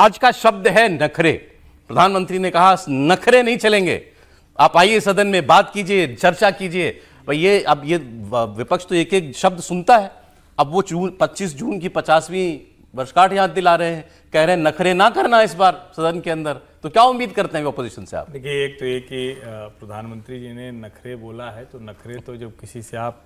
आज का शब्द है नखरे प्रधानमंत्री ने कहा नखरे नहीं चलेंगे आप आइए सदन में बात कीजिए चर्चा कीजिए भाई ये अब ये विपक्ष तो एक एक शब्द सुनता है अब वो जून पच्चीस जून की पचासवीं वर्षगांठ याद दिला रहे हैं कह रहे हैं नखरे ना करना इस बार सदन के अंदर तो क्या उम्मीद करते हैं अपोजिशन से आप देखिए एक तो ये कि प्रधानमंत्री जी ने नखरे बोला है तो नखरे तो जब किसी से आप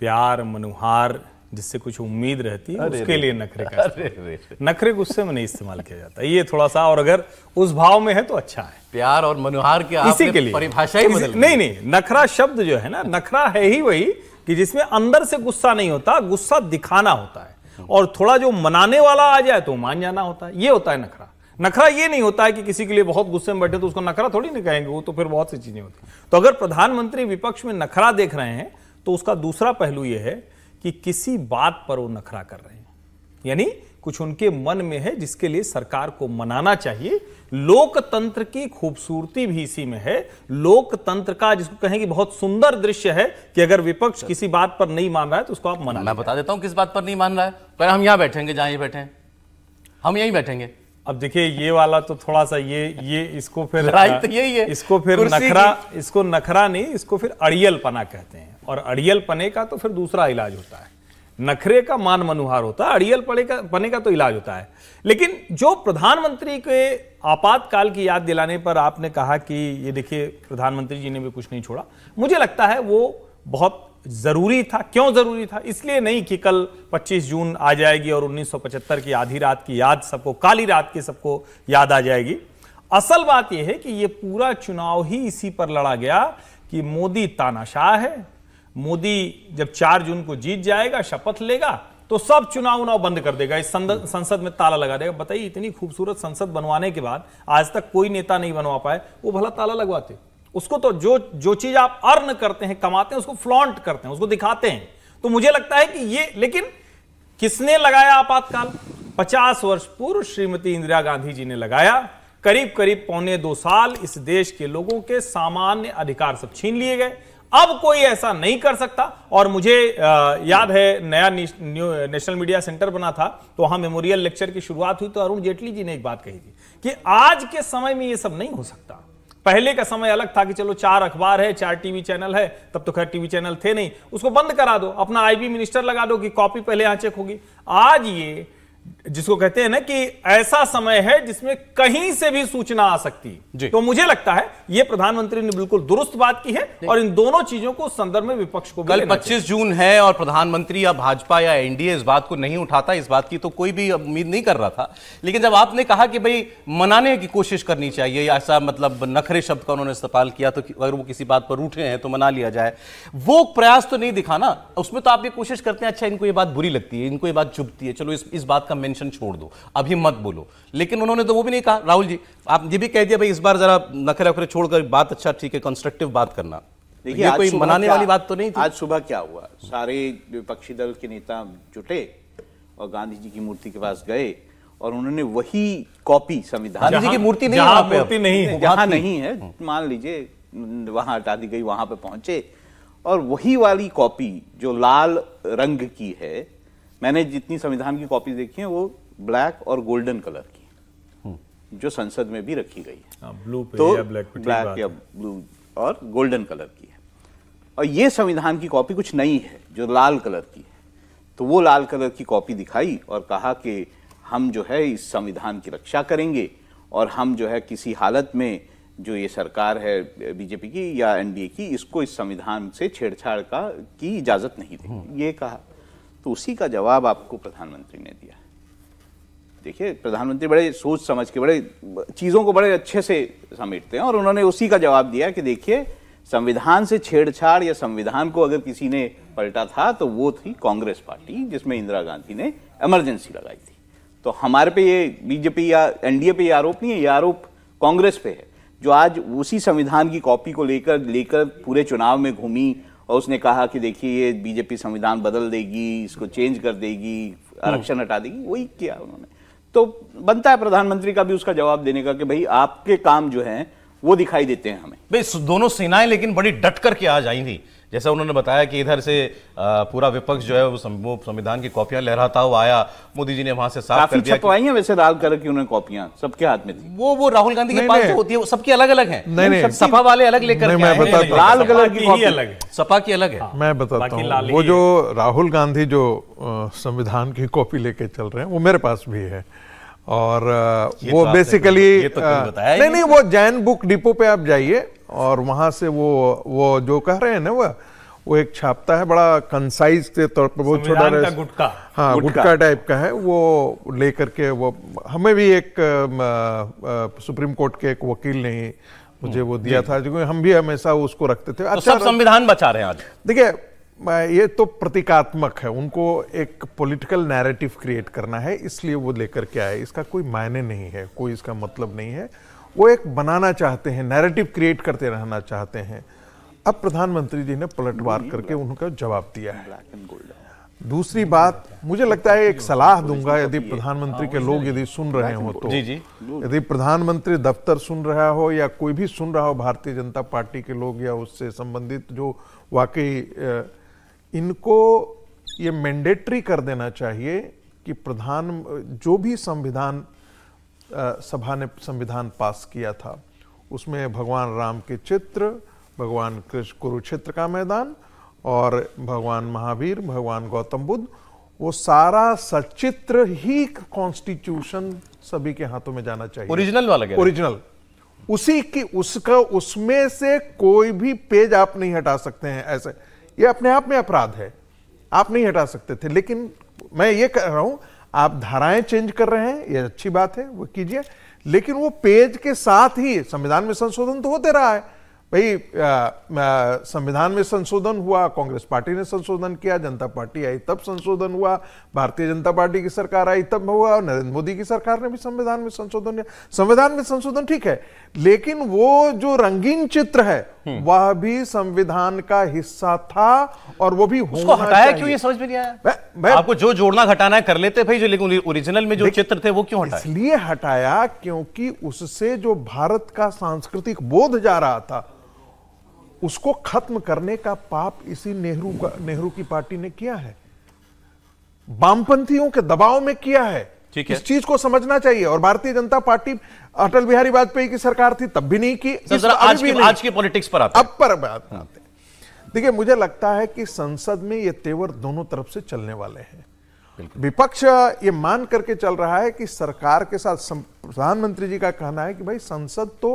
प्यार मनुहार जिससे कुछ उम्मीद रहती है उसके लिए नखरे का नखरे गुस्से में नहीं इस्तेमाल किया जाता ये थोड़ा सा और अगर उस भाव में है तो अच्छा है प्यार और मनोहार के इसी के लिए परिभाषा ही बदल नहीं नहीं नखरा शब्द जो है ना नखरा है ही वही कि जिसमें अंदर से गुस्सा नहीं होता गुस्सा दिखाना होता है और थोड़ा जो मनाने वाला आ जाए तो मान जाना होता है ये होता है नखरा नखरा ये नहीं होता है कि किसी के लिए बहुत गुस्से में बैठे तो उसको नखरा थोड़ी नहीं कहेंगे वो तो फिर बहुत सी चीजें होती तो अगर प्रधानमंत्री विपक्ष में नखरा देख रहे हैं तो उसका दूसरा पहलू यह है कि किसी बात पर वो नखरा कर रहे हैं यानी कुछ उनके मन में है जिसके लिए सरकार को मनाना चाहिए लोकतंत्र की खूबसूरती भी इसी में है लोकतंत्र का जिसको कहें कि बहुत सुंदर दृश्य है कि अगर विपक्ष किसी बात पर नहीं मान रहा है तो उसको आप मना मैं बता देता हूं किस बात पर नहीं मान रहा है पर हम यहां बैठेंगे जहां ये बैठे हम यहीं बैठेंगे अब देखिए ये वाला तो थोड़ा सा ये ये इसको फिर लड़ाई हाँ, तो यही है इसको फिर नखरा इसको नखरा नहीं इसको फिर अड़ियल पना कहते हैं और अड़ियल पने का तो फिर दूसरा इलाज होता है नखरे का मान मनुहार होता है अड़ियल पड़े का पने का तो इलाज होता है लेकिन जो प्रधानमंत्री के आपातकाल की याद दिलाने पर आपने कहा कि ये देखिए प्रधानमंत्री जी ने भी कुछ नहीं छोड़ा मुझे लगता है वो बहुत ज़रूरी था क्यों ज़रूरी था इसलिए नहीं कि कल 25 जून आ जाएगी और 1975 की आधी रात की याद सबको काली रात की सबको याद आ जाएगी असल बात यह है कि यह पूरा चुनाव ही इसी पर लड़ा गया कि मोदी तानाशाह है मोदी जब 4 जून को जीत जाएगा शपथ लेगा तो सब चुनाव उनाव बंद कर देगा इस संसद में ताला लगा देगा बताइए इतनी खूबसूरत संसद बनवाने के बाद आज तक कोई नेता नहीं बनवा पाए वो भला ताला लगवाते उसको तो जो जो चीज आप अर्न करते हैं कमाते हैं उसको फ्लॉन्ट करते हैं उसको दिखाते हैं तो मुझे लगता है कि ये लेकिन किसने लगाया आपातकाल पचास वर्ष पूर्व श्रीमती इंदिरा गांधी जी ने लगाया करीब करीब पौने दो साल इस देश के लोगों के सामान्य अधिकार सब छीन लिए गए अब कोई ऐसा नहीं कर सकता और मुझे याद है नया नेशनल मीडिया सेंटर बना था तो वहां मेमोरियल लेक्चर की शुरुआत हुई तो अरुण जेटली जी ने एक बात कही थी कि आज के समय में यह सब नहीं हो सकता पहले का समय अलग था कि चलो चार अखबार है चार टीवी चैनल है तब तो खैर टीवी चैनल थे नहीं उसको बंद करा दो अपना आईबी मिनिस्टर लगा दो कि कॉपी पहले यहां चेक होगी आज ये जिसको कहते हैं ना कि ऐसा समय है जिसमें कहीं से भी सूचना आ सकती तो मुझे लगता है यह प्रधानमंत्री ने बिल्कुल दुरुस्त बात की है और इन दोनों चीजों को संदर्भ में विपक्ष को कल 25 जून है और प्रधानमंत्री या भाजपा या एनडीए इस बात को नहीं उठाता इस बात की तो कोई भी उम्मीद नहीं कर रहा था लेकिन जब आपने कहा कि भाई मनाने की कोशिश करनी चाहिए ऐसा मतलब नखरे शब्द का उन्होंने इस्तेमाल किया तो अगर वो किसी बात पर उठे हैं तो मना लिया जाए वो प्रयास तो नहीं दिखाना उसमें तो आप ये कोशिश करते हैं अच्छा इनको ये बात बुरी लगती है इनको ये बात चुभती है चलो इस बात का का मेंशन छोड़ दो अभी मत बोलो लेकिन उन्होंने तो वो भी नहीं कहा राहुल जी आप ये भी कह दिया भाई इस बार जरा नखरे वखरे छोड़कर बात अच्छा ठीक है कंस्ट्रक्टिव बात करना देखिए कोई मनाने वाली बात तो नहीं थी आज सुबह क्या हुआ सारे विपक्षी दल के नेता जुटे और गांधी जी की मूर्ति के पास गए और उन्होंने वही कॉपी संविधान गांधी जी की मूर्ति नहीं जहां मूर्ति नहीं जहां नहीं है मान लीजिए वहां हटा दी गई वहां पे पहुंचे और वही वाली कॉपी जो लाल रंग की है मैंने जितनी संविधान की कॉपी देखी है वो ब्लैक और गोल्डन कलर की हम्म। जो संसद में भी रखी गई है आ, हाँ, ब्लू पे तो या ब्लैक, पे ब्लैक या ब्लू और गोल्डन कलर की है और ये संविधान की कॉपी कुछ नई है जो लाल कलर की है तो वो लाल कलर की कॉपी दिखाई और कहा कि हम जो है इस संविधान की रक्षा करेंगे और हम जो है किसी हालत में जो ये सरकार है बीजेपी की या एनडीए की इसको इस संविधान से छेड़छाड़ का की इजाज़त नहीं देंगे हम्म। ये कहा तो उसी का जवाब आपको प्रधानमंत्री ने दिया देखिए प्रधानमंत्री बड़े सोच समझ के बड़े चीज़ों को बड़े अच्छे से समेटते हैं और उन्होंने उसी का जवाब दिया कि देखिए संविधान से छेड़छाड़ या संविधान को अगर किसी ने पलटा था तो वो थी कांग्रेस पार्टी जिसमें इंदिरा गांधी ने इमरजेंसी लगाई थी तो हमारे पे ये बीजेपी या एनडीए पे ये आरोप नहीं है ये आरोप कांग्रेस पे है जो आज उसी संविधान की कॉपी को लेकर लेकर पूरे चुनाव में घूमी और उसने कहा कि देखिए ये बीजेपी संविधान बदल देगी इसको चेंज कर देगी हम्म। आरक्षण हटा देगी वही किया उन्होंने तो बनता है प्रधानमंत्री का भी उसका जवाब देने का कि भाई आपके काम जो है वो दिखाई देते हैं हमें भाई दोनों सेनाएं लेकिन बड़ी डट करके आ जाएंगी थी जैसा उन्होंने बताया कि इधर से पूरा विपक्ष जो है वो संविधान की कॉपियां लहराता हुआ आया मोदी जी ने वहां से साफ कर दिया छपवाई वैसे राहुल की उन्होंने कॉपियां सबके हाथ में थी वो वो राहुल गांधी के पास जो होती है वो सबकी अलग अलग है नहीं नहीं सपा वाले अलग लेकर लाल कलर की अलग है सपा की अलग है हाँ, मैं बताता हूँ वो जो राहुल गांधी जो संविधान की कॉपी लेके चल रहे हैं वो मेरे पास भी है और तो वो तो बेसिकली तो नहीं नहीं वो जैन बुक डिपो पे आप जाइए और वहाँ से वो वो जो कह रहे हैं ना वह वो एक छापता है बड़ा कंसाइज के तौर पर बहुत छोटा गुटका हाँ गुटका टाइप का है वो लेकर के वो हमें भी एक आ, आ, सुप्रीम कोर्ट के एक वकील ने मुझे वो दिया था क्योंकि हम भी हमेशा उसको रखते थे तो अच्छा सब संविधान बचा रहे हैं आज देखिए ये तो प्रतीकात्मक है उनको एक पॉलिटिकल नैरेटिव क्रिएट करना है इसलिए वो लेकर के आए इसका कोई मायने नहीं है कोई इसका मतलब नहीं है वो एक बनाना चाहते हैं नैरेटिव क्रिएट करते रहना चाहते हैं अब प्रधानमंत्री जी ने पलटवार करके उनका जवाब दिया है दूसरी बात मुझे लगता है एक सलाह दूंगा यदि प्रधानमंत्री के हाँ, लोग यदि सुन रहे हो तो यदि प्रधानमंत्री दफ्तर सुन रहा हो या कोई भी सुन रहा हो भारतीय जनता पार्टी के लोग या उससे संबंधित जो वाकई इनको ये मैंडेटरी कर देना चाहिए कि प्रधान जो भी संविधान सभा ने संविधान पास किया था उसमें भगवान राम के चित्र भगवान कृष्ण कुरुक्षेत्र का मैदान और भगवान महावीर भगवान गौतम बुद्ध वो सारा सचित्र ही कॉन्स्टिट्यूशन सभी के हाथों में जाना चाहिए ओरिजिनल वाला ओरिजिनल उसी की उसका उसमें से कोई भी पेज आप नहीं हटा सकते हैं ऐसे ये अपने आप में अपराध है आप नहीं हटा सकते थे लेकिन मैं ये कह रहा हूं आप धाराएं चेंज कर रहे हैं ये अच्छी बात है वो कीजिए लेकिन वो पेज के साथ ही संविधान में संशोधन तो होते रहा है भाई संविधान में संशोधन हुआ कांग्रेस पार्टी ने संशोधन किया जनता पार्टी आई तब संशोधन हुआ भारतीय जनता पार्टी की सरकार आई तब हुआ और नरेंद्र मोदी की सरकार ने भी संविधान में संशोधन किया संविधान में संशोधन ठीक है लेकिन वो जो रंगीन चित्र है हम्म। वह भी संविधान का हिस्सा था और वो भी उसको हटाया क्यों ये समझ में नहीं आया मैं, मैं, आपको जो जोड़ना घटाना कर लेते भाई जो लेकिन ओरिजिनल में जो चित्र थे वो क्यों हटाया इसलिए हटाया क्योंकि उससे जो भारत का सांस्कृतिक बोध जा रहा था उसको खत्म करने का पाप इसी नेहरू का नेहरू की पार्टी ने किया है वामपंथियों के दबाव में किया है ठीक है इस चीज को समझना चाहिए और भारतीय जनता पार्टी अटल बिहारी वाजपेयी की सरकार थी तब भी नहीं की सर, आज की आज की पॉलिटिक्स पर आते अब पर बात आते देखिए मुझे लगता है कि संसद में ये तेवर दोनों तरफ से चलने वाले हैं विपक्ष ये मान करके चल रहा है कि सरकार के साथ प्रधानमंत्री जी का कहना है कि भाई संसद तो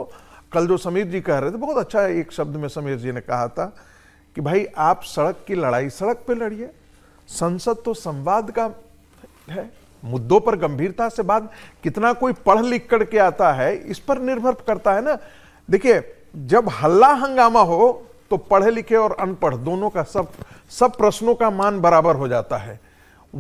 कल जो समीर जी कह रहे थे बहुत अच्छा एक शब्द में समीर जी ने कहा था कि भाई आप सड़क की लड़ाई सड़क पे लड़िए संसद तो संवाद का है मुद्दों पर गंभीरता से बात कितना कोई पढ़ लिख करके आता है इस पर निर्भर करता है ना देखिए जब हल्ला हंगामा हो तो पढ़े लिखे और अनपढ़ दोनों का सब सब प्रश्नों का मान बराबर हो जाता है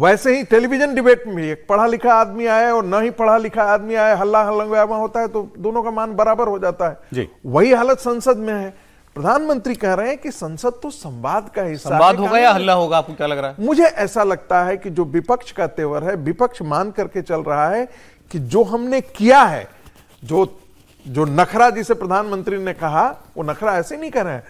वैसे ही टेलीविजन डिबेट में एक पढ़ा लिखा आदमी आए और न ही पढ़ा लिखा आदमी आए हल्ला हल्ला होता है तो दोनों का मान बराबर हो जाता है वही हालत संसद में है प्रधानमंत्री कह रहे हैं कि संसद तो संवाद का हिस्सा संवाद होगा या हल्ला होगा आपको क्या लग रहा है मुझे ऐसा लगता है कि जो विपक्ष का तेवर है विपक्ष मान करके चल रहा है कि जो हमने किया है जो जो नखरा जिसे प्रधानमंत्री ने कहा वो नखरा ऐसे नहीं कर रहे हैं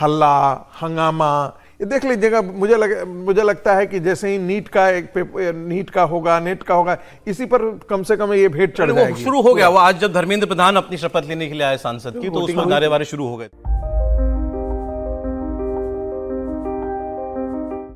हल्ला हंगामा ये देख लीजिएगा मुझे लग, मुझे लगता है कि जैसे ही नीट का एक नीट का होगा नेट का होगा इसी पर कम से कम ये भेंट चढ़ जाएगी शुरू हो गया वो आज जब धर्मेंद्र प्रधान अपनी शपथ लेने के लिए आए सांसद की तो उसमें नारेबारे शुरू हो गए